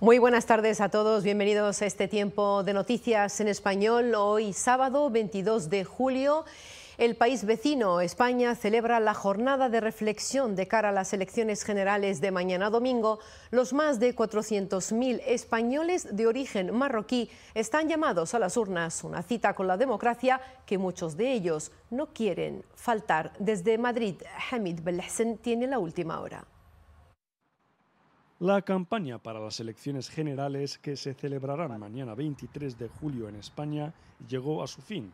Muy buenas tardes a todos, bienvenidos a este tiempo de noticias en español. Hoy sábado 22 de julio, el país vecino, España, celebra la jornada de reflexión de cara a las elecciones generales de mañana domingo. Los más de 400.000 españoles de origen marroquí están llamados a las urnas, una cita con la democracia que muchos de ellos no quieren faltar. Desde Madrid, Hamid Belhsen tiene la última hora. La campaña para las elecciones generales que se celebrarán mañana 23 de julio en España llegó a su fin.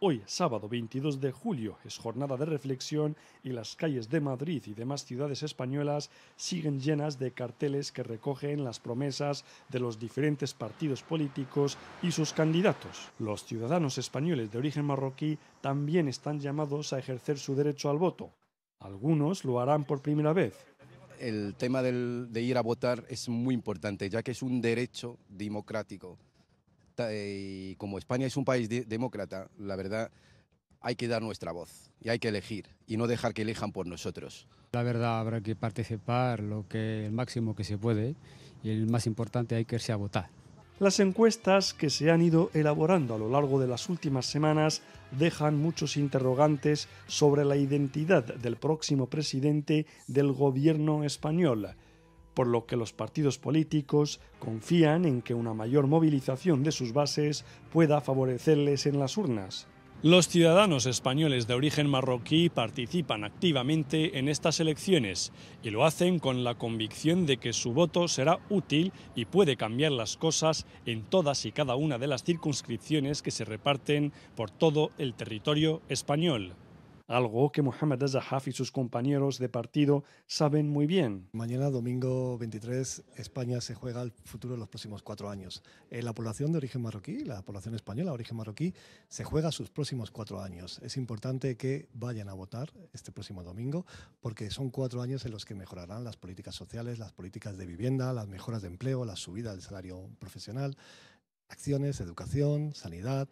Hoy, sábado 22 de julio, es jornada de reflexión y las calles de Madrid y demás ciudades españolas siguen llenas de carteles que recogen las promesas de los diferentes partidos políticos y sus candidatos. Los ciudadanos españoles de origen marroquí también están llamados a ejercer su derecho al voto. Algunos lo harán por primera vez, el tema de ir a votar es muy importante, ya que es un derecho democrático. Y como España es un país demócrata, la verdad, hay que dar nuestra voz y hay que elegir y no dejar que elijan por nosotros. La verdad, habrá que participar lo que el máximo que se puede y el más importante hay que irse a votar. Las encuestas que se han ido elaborando a lo largo de las últimas semanas dejan muchos interrogantes sobre la identidad del próximo presidente del gobierno español, por lo que los partidos políticos confían en que una mayor movilización de sus bases pueda favorecerles en las urnas. Los ciudadanos españoles de origen marroquí participan activamente en estas elecciones y lo hacen con la convicción de que su voto será útil y puede cambiar las cosas en todas y cada una de las circunscripciones que se reparten por todo el territorio español algo que Mohamed Azahaf y sus compañeros de partido saben muy bien. Mañana, domingo 23, España se juega el futuro de los próximos cuatro años. Eh, la población de origen marroquí, la población española de origen marroquí, se juega sus próximos cuatro años. Es importante que vayan a votar este próximo domingo porque son cuatro años en los que mejorarán las políticas sociales, las políticas de vivienda, las mejoras de empleo, la subida del salario profesional, acciones, educación, sanidad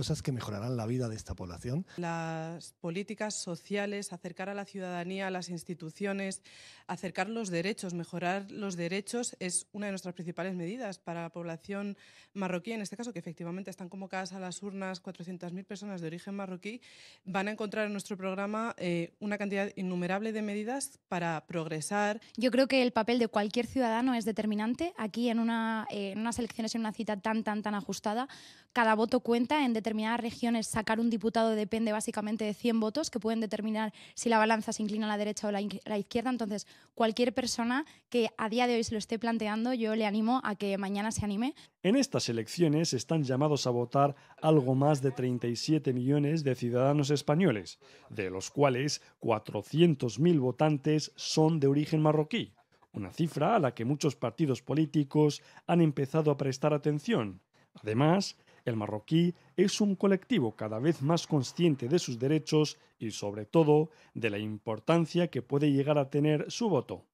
cosas que mejorarán la vida de esta población? Las políticas sociales, acercar a la ciudadanía, a las instituciones, acercar los derechos, mejorar los derechos es una de nuestras principales medidas para la población marroquí, en este caso que efectivamente están convocadas a las urnas 400.000 personas de origen marroquí, van a encontrar en nuestro programa eh, una cantidad innumerable de medidas para progresar. Yo creo que el papel de cualquier ciudadano es determinante. Aquí en, una, eh, en unas elecciones, en una cita tan, tan, tan ajustada, cada voto cuenta en determinados determinadas regiones sacar un diputado depende básicamente de 100 votos que pueden determinar si la balanza se inclina a la derecha o a la izquierda. Entonces, cualquier persona que a día de hoy se lo esté planteando, yo le animo a que mañana se anime. En estas elecciones están llamados a votar algo más de 37 millones de ciudadanos españoles, de los cuales 400.000 votantes son de origen marroquí una cifra a la que muchos partidos políticos han empezado a prestar atención. Además, el marroquí es un colectivo cada vez más consciente de sus derechos y sobre todo de la importancia que puede llegar a tener su voto.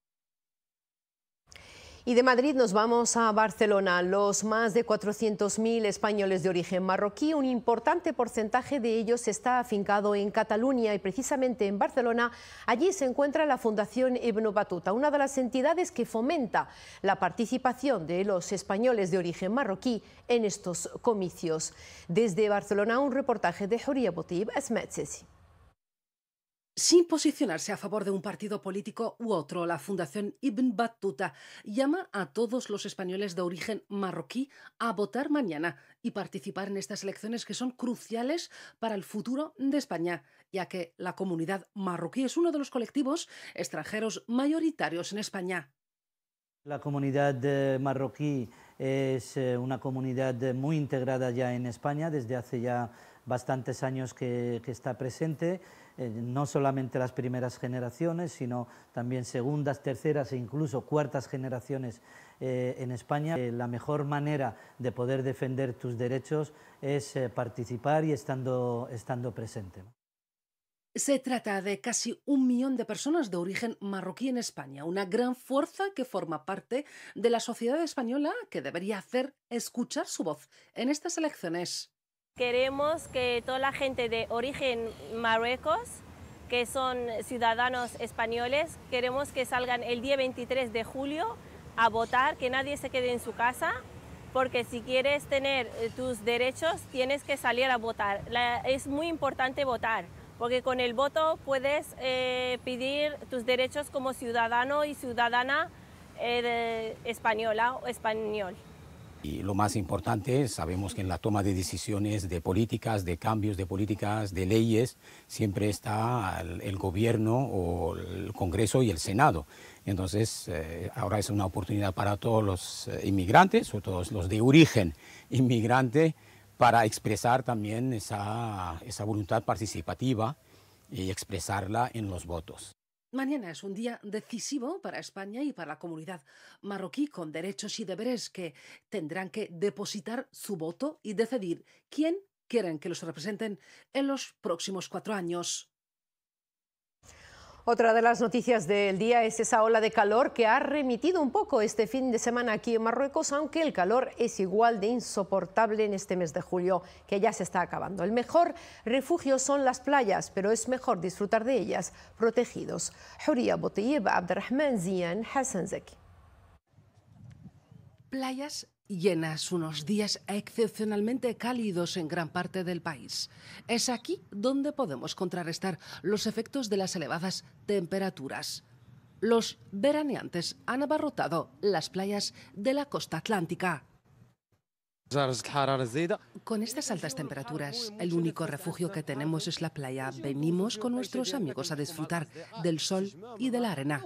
Y de Madrid nos vamos a Barcelona. Los más de 400.000 españoles de origen marroquí, un importante porcentaje de ellos está afincado en Cataluña y precisamente en Barcelona. Allí se encuentra la Fundación Ibn Batuta, una de las entidades que fomenta la participación de los españoles de origen marroquí en estos comicios. Desde Barcelona, un reportaje de Horia Es Esmetzesi. Sin posicionarse a favor de un partido político u otro, la Fundación Ibn Battuta llama a todos los españoles de origen marroquí a votar mañana y participar en estas elecciones que son cruciales para el futuro de España, ya que la comunidad marroquí es uno de los colectivos extranjeros mayoritarios en España. La comunidad eh, marroquí es eh, una comunidad muy integrada ya en España, desde hace ya bastantes años que, que está presente. Eh, no solamente las primeras generaciones, sino también segundas, terceras e incluso cuartas generaciones eh, en España. Eh, la mejor manera de poder defender tus derechos es participar y estando, presente. Se trata de casi un millón de personas de origen marroquí en España, una gran fuerza que forma parte de la sociedad española que debería hacer escuchar su voz en estas elecciones. Queremos que toda la gente de origen marruecos, que son ciudadanos españoles, queremos que salgan el día 23 de julio a votar, que nadie se quede en su casa, porque si quieres tener eh, tus derechos tienes que salir a votar. es muy importante votar, porque con el voto puedes eh, pedir tus derechos como ciudadano y ciudadana eh, española o español. Y lo más importante, sabemos que en la toma de decisiones de políticas, de cambios de políticas, de leyes, siempre está el, gobierno o el Congreso y el Senado. Entonces, eh, ahora es una oportunidad para todos los eh, inmigrantes, o todos los de origen inmigrante, para expresar también esa voluntad participativa y expresarla en los votos. Mañana es un día decisivo para España y para la comunidad marroquí con derechos y deberes que tendrán que depositar su voto y decidir quién quieren que los representen en los próximos cuatro años. Otra de las noticias del día es esa ola de calor que ha remitido un poco este fin de semana aquí en Marruecos, aunque el calor es igual de insoportable en este mes de julio, que ya se está acabando. El mejor refugio son las playas, pero es mejor disfrutar de ellas protegidos llenas unos días excepcionalmente cálidos en gran parte del país. Es aquí donde podemos contrarrestar los efectos de las elevadas temperaturas. Los veraneantes han abarrotado las playas de la costa atlántica. Con estas altas temperaturas, el único refugio que tenemos es la playa. Venimos con nuestros amigos a disfrutar del sol y de la arena.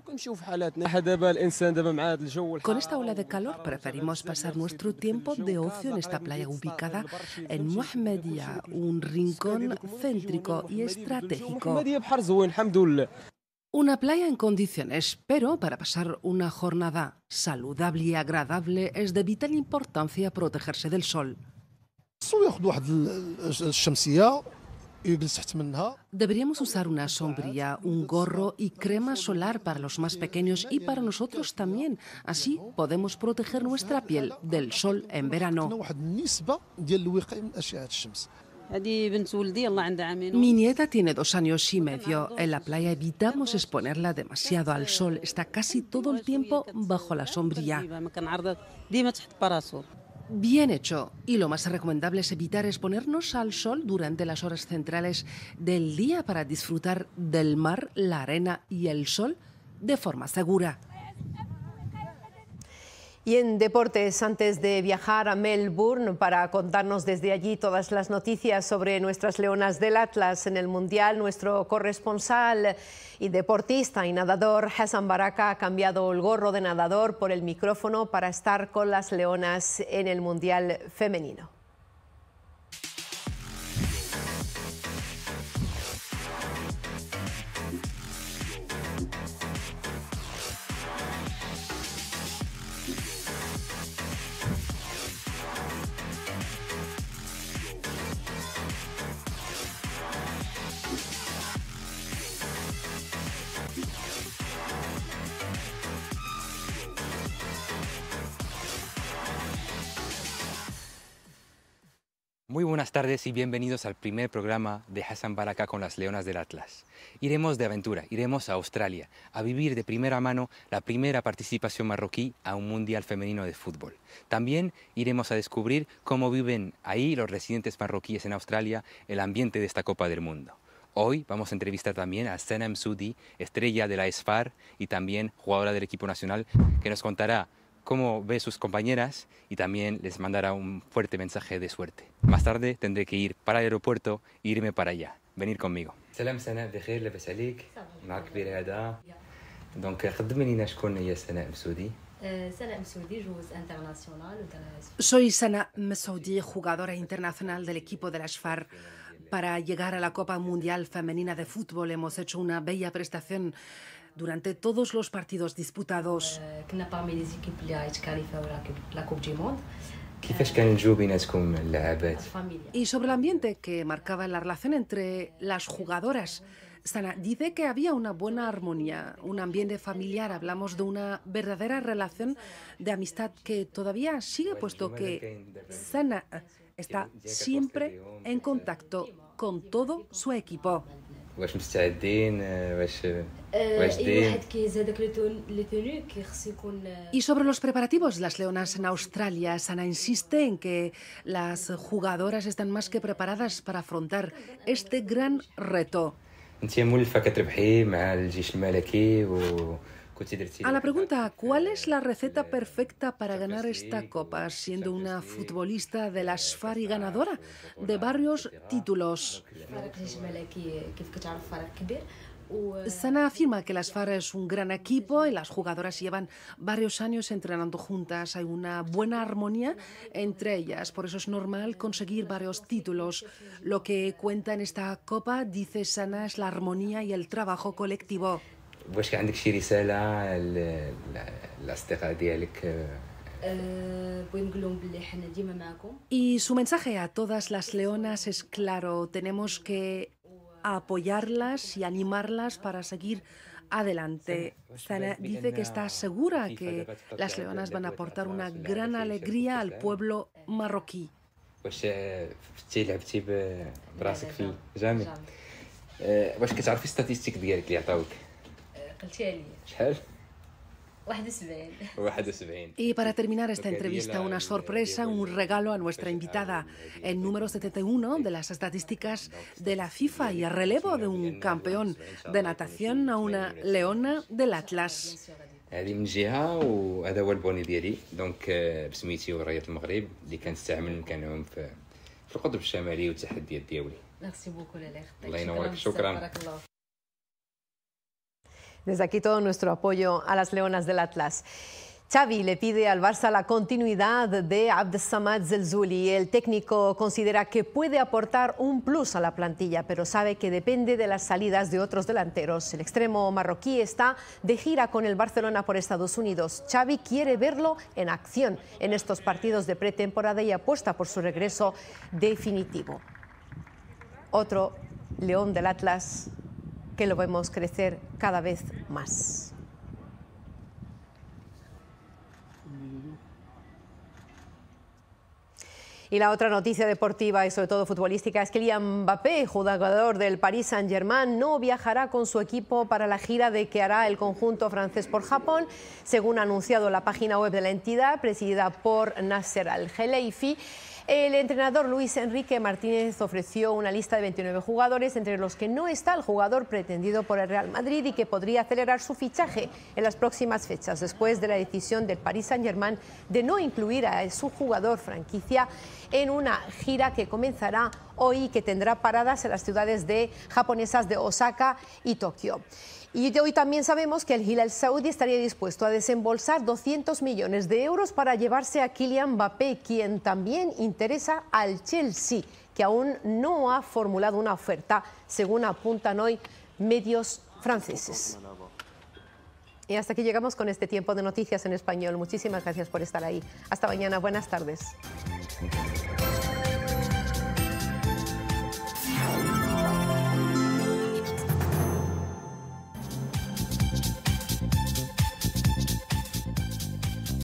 Con esta ola de calor preferimos pasar nuestro tiempo de ocio en esta playa ubicada en Mohamedia, un rincón céntrico y estratégico. Una playa en condiciones, pero para pasar una jornada saludable y agradable es de vital importancia protegerse del sol. Deberíamos usar una sombría, un gorro y crema solar para los más pequeños y para nosotros también. Así podemos proteger nuestra piel del sol en verano. Mi nieta tiene dos años y medio. En la playa evitamos exponerla demasiado al sol. Está casi todo el tiempo bajo la sombrilla. Bien hecho. Y lo más recomendable es evitar exponernos al sol durante las horas centrales del día para disfrutar del mar, la arena y el sol de forma segura. Y en deportes, antes de viajar a Melbourne para contarnos desde allí todas las noticias sobre nuestras leonas del Atlas en el Mundial, nuestro corresponsal y deportista y nadador Hassan Baraka ha cambiado el gorro de nadador por el micrófono para estar con las leonas en el Mundial femenino. Muy buenas tardes y bienvenidos al primer programa de Hassan Baraka con las Leonas del Atlas. Iremos de aventura, iremos a Australia, a vivir de primera mano la primera participación marroquí a un Mundial Femenino de Fútbol. También iremos a descubrir cómo viven ahí los residentes marroquíes en Australia el ambiente de esta Copa del Mundo. Hoy vamos a entrevistar también a Senem Sudi, estrella de la ESFAR y también jugadora del equipo nacional, que nos contará cómo ve sus compañeras y también les mandará un fuerte mensaje de suerte. Más tarde tendré que ir para el aeropuerto e irme para allá. Venir conmigo. Soy Sana Mesoudi, jugadora internacional del equipo de las farc Para llegar a la Copa Mundial Femenina de Fútbol hemos hecho una bella prestación durante todos los partidos disputados. Y sobre el ambiente que marcaba la relación entre las jugadoras. Sana dice que había una buena armonía, un ambiente familiar, hablamos de una verdadera relación de amistad que todavía sigue, puesto que Sana está siempre en contacto con todo su equipo. Y sobre los preparativos, las leonas en Australia, Sana insiste en que las jugadoras están más que preparadas para afrontar este gran reto. A la pregunta, ¿cuál es la receta perfecta para ganar esta copa siendo una futbolista de las FARC ganadora de varios títulos? Sana afirma que las FARC es un gran equipo y las jugadoras llevan varios años entrenando juntas. Hay una buena armonía entre ellas, por eso es normal conseguir varios títulos. Lo que cuenta en esta copa, dice Sana, es la armonía y el trabajo colectivo. Y su mensaje a todas las leonas es claro, tenemos que apoyarlas y animarlas para seguir adelante. Pues, dice que está segura que las leonas van a aportar una gran alegría al pueblo marroquí. Y para terminar esta entrevista, una sorpresa, un regalo a nuestra invitada. Eh, el número 71 de las estadísticas de la FIFA y el relevo de un campeón de natación a una leona del Atlas. Desde aquí todo nuestro apoyo a las Leonas del Atlas. Xavi le pide al Barça la continuidad de Abdesamad Zelzuli. El técnico considera que puede aportar un plus a la plantilla, pero sabe que depende de las salidas de otros delanteros. El extremo marroquí está de gira con el Barcelona por Estados Unidos. Xavi quiere verlo en acción en estos partidos de pretemporada y apuesta por su regreso definitivo. Otro León del Atlas que lo vemos crecer cada vez más. Y la otra noticia deportiva y sobre todo futbolística es que Liam Mbappé, jugador del Paris Saint-Germain, no viajará con su equipo para la gira de que hará el conjunto francés por Japón, según ha anunciado la página web de la entidad presidida por Nasser Al-Geleifi. El entrenador Luis Enrique Martínez ofreció una lista de 29 jugadores, entre los que no está el jugador pretendido por el Real Madrid y que podría acelerar su fichaje en las próximas fechas, después de la decisión del Paris Saint-Germain de no incluir a su jugador franquicia en una gira que comenzará hoy y que tendrá paradas en las ciudades de japonesas de Osaka y Tokio. Y hoy también sabemos que el Hilal Saudi estaría dispuesto a desembolsar 200 millones de euros para llevarse a Kylian Mbappé, quien también interesa al Chelsea, que aún no ha formulado una oferta, según apuntan hoy medios franceses. Y hasta aquí llegamos con este tiempo de noticias en español. Muchísimas gracias por estar ahí. Hasta mañana. Buenas tardes.